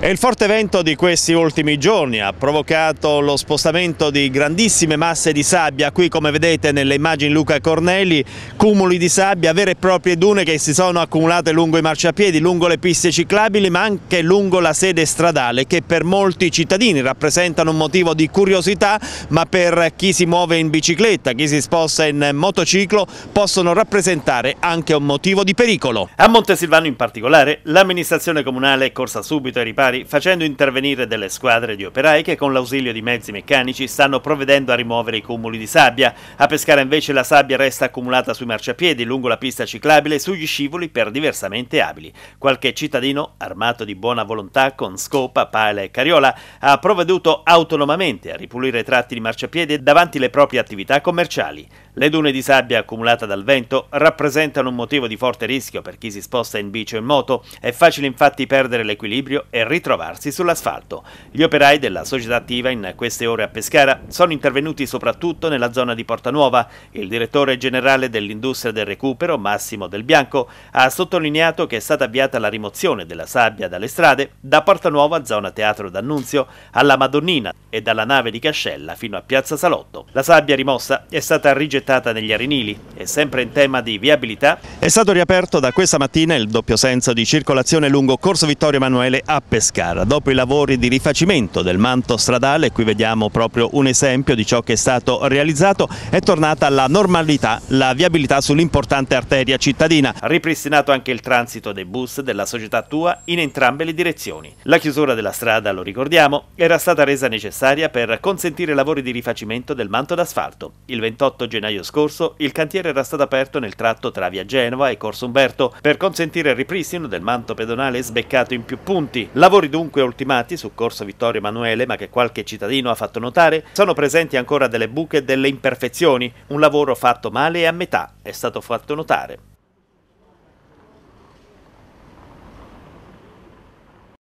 E il forte vento di questi ultimi giorni ha provocato lo spostamento di grandissime masse di sabbia, qui come vedete nelle immagini Luca Cornelli, cumuli di sabbia, vere e proprie dune che si sono accumulate lungo i marciapiedi, lungo le piste ciclabili ma anche lungo la sede stradale che per molti cittadini rappresentano un motivo di curiosità ma per chi si muove in bicicletta, chi si sposta in motociclo possono rappresentare anche un motivo di pericolo. A Montesilvano in particolare l'amministrazione comunale è corsa subito ai ripari operari facendo intervenire delle squadre di operai che con l'ausilio di mezzi meccanici stanno provvedendo a rimuovere i cumuli di sabbia. A pescare invece la sabbia resta accumulata sui marciapiedi, lungo la pista ciclabile e sugli scivoli per diversamente abili. Qualche cittadino, armato di buona volontà con scopa, pala e cariola, ha provveduto autonomamente a ripulire i tratti di marciapiede davanti le proprie attività commerciali. Le dune di sabbia accumulate dal vento rappresentano un motivo di forte rischio per chi si sposta in bici o in moto. È facile infatti perdere l'equilibrio e rischiare ritrovarsi sull'asfalto. Gli operai della società attiva in queste ore a Pescara sono intervenuti soprattutto nella zona di Porta Nuova. Il direttore generale dell'industria del recupero, Massimo Del Bianco, ha sottolineato che è stata avviata la rimozione della sabbia dalle strade da Porta Nuova, a zona Teatro d'Annunzio, alla Madonnina e dalla nave di Cascella fino a Piazza Salotto. La sabbia rimossa è stata rigettata negli arenili e sempre in tema di viabilità. È stato riaperto da questa mattina il doppio senso di circolazione lungo Corso Vittorio Emanuele a Pescara Pescara. Dopo i lavori di rifacimento del manto stradale, qui vediamo proprio un esempio di ciò che è stato realizzato, è tornata alla normalità la viabilità sull'importante arteria cittadina. Ripristinato anche il transito dei bus della società Tua in entrambe le direzioni. La chiusura della strada, lo ricordiamo, era stata resa necessaria per consentire lavori di rifacimento del manto d'asfalto. Il 28 gennaio scorso il cantiere era stato aperto nel tratto tra via Genova e Corso Umberto per consentire il ripristino del manto pedonale sbeccato in più punti. Lavori Lavori dunque ultimati su Corso Vittorio Emanuele, ma che qualche cittadino ha fatto notare, sono presenti ancora delle buche e delle imperfezioni. Un lavoro fatto male e a metà, è stato fatto notare.